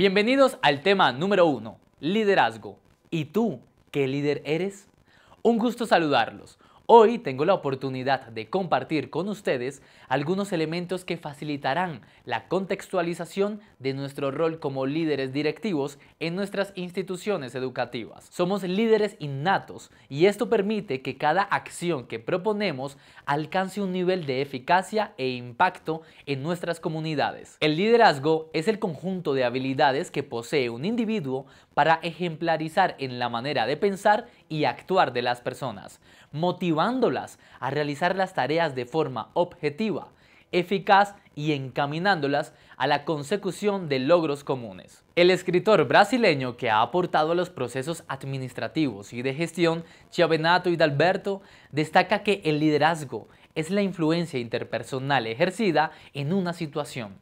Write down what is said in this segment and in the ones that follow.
Bienvenidos al tema número uno, liderazgo. ¿Y tú, qué líder eres? Un gusto saludarlos. Hoy tengo la oportunidad de compartir con ustedes algunos elementos que facilitarán la contextualización de nuestro rol como líderes directivos en nuestras instituciones educativas. Somos líderes innatos y esto permite que cada acción que proponemos alcance un nivel de eficacia e impacto en nuestras comunidades. El liderazgo es el conjunto de habilidades que posee un individuo para ejemplarizar en la manera de pensar y actuar de las personas motivándolas a realizar las tareas de forma objetiva, eficaz y encaminándolas a la consecución de logros comunes. El escritor brasileño que ha aportado a los procesos administrativos y de gestión, Chiavenato Dalberto destaca que el liderazgo es la influencia interpersonal ejercida en una situación,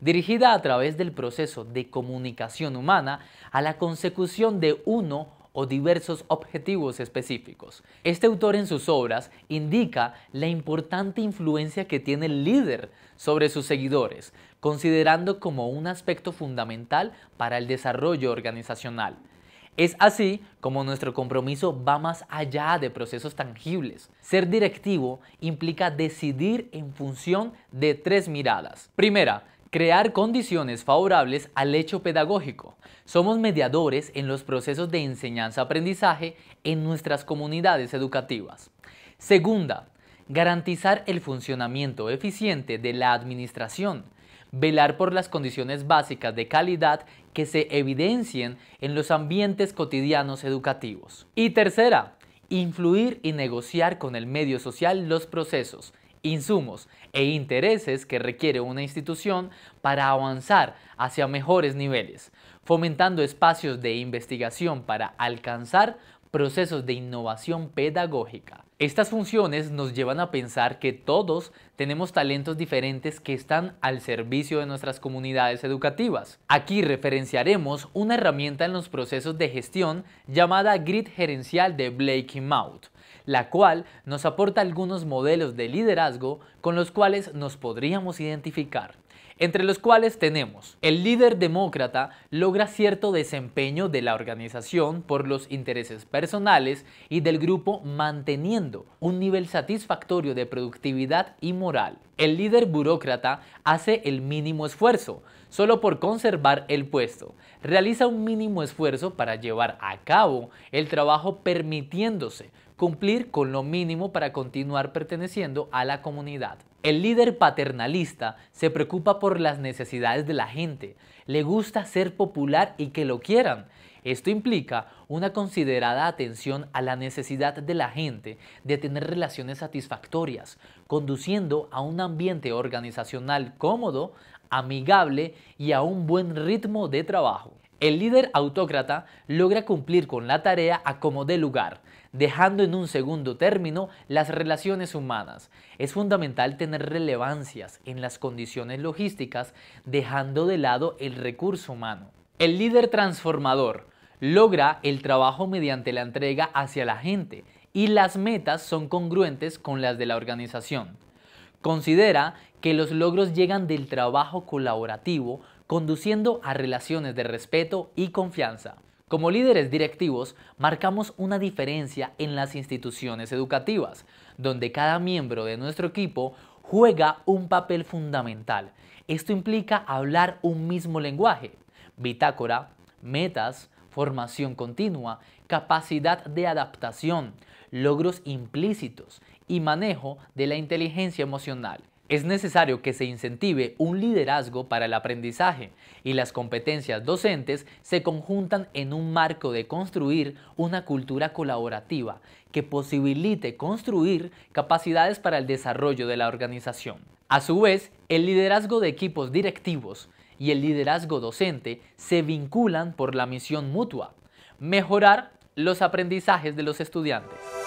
dirigida a través del proceso de comunicación humana a la consecución de uno o diversos objetivos específicos. Este autor en sus obras indica la importante influencia que tiene el líder sobre sus seguidores, considerando como un aspecto fundamental para el desarrollo organizacional. Es así como nuestro compromiso va más allá de procesos tangibles. Ser directivo implica decidir en función de tres miradas. Primera, crear condiciones favorables al hecho pedagógico. Somos mediadores en los procesos de enseñanza-aprendizaje en nuestras comunidades educativas. Segunda, garantizar el funcionamiento eficiente de la administración, velar por las condiciones básicas de calidad que se evidencien en los ambientes cotidianos educativos. Y tercera, influir y negociar con el medio social los procesos, insumos e intereses que requiere una institución para avanzar hacia mejores niveles, fomentando espacios de investigación para alcanzar procesos de innovación pedagógica. Estas funciones nos llevan a pensar que todos tenemos talentos diferentes que están al servicio de nuestras comunidades educativas. Aquí referenciaremos una herramienta en los procesos de gestión llamada Grid Gerencial de Blake Mouth, la cual nos aporta algunos modelos de liderazgo con los cuales nos podríamos identificar entre los cuales tenemos el líder demócrata logra cierto desempeño de la organización por los intereses personales y del grupo manteniendo un nivel satisfactorio de productividad y moral. El líder burócrata hace el mínimo esfuerzo solo por conservar el puesto, realiza un mínimo esfuerzo para llevar a cabo el trabajo permitiéndose cumplir con lo mínimo para continuar perteneciendo a la comunidad. El líder paternalista se preocupa por las necesidades de la gente, le gusta ser popular y que lo quieran. Esto implica una considerada atención a la necesidad de la gente de tener relaciones satisfactorias, conduciendo a un ambiente organizacional cómodo, amigable y a un buen ritmo de trabajo. El líder autócrata logra cumplir con la tarea a como dé lugar, dejando en un segundo término las relaciones humanas. Es fundamental tener relevancias en las condiciones logísticas, dejando de lado el recurso humano. El líder transformador logra el trabajo mediante la entrega hacia la gente y las metas son congruentes con las de la organización. Considera que los logros llegan del trabajo colaborativo conduciendo a relaciones de respeto y confianza. Como líderes directivos, marcamos una diferencia en las instituciones educativas, donde cada miembro de nuestro equipo juega un papel fundamental. Esto implica hablar un mismo lenguaje, bitácora, metas, formación continua, capacidad de adaptación, logros implícitos y manejo de la inteligencia emocional. Es necesario que se incentive un liderazgo para el aprendizaje y las competencias docentes se conjuntan en un marco de construir una cultura colaborativa que posibilite construir capacidades para el desarrollo de la organización. A su vez, el liderazgo de equipos directivos y el liderazgo docente se vinculan por la misión mutua, mejorar los aprendizajes de los estudiantes.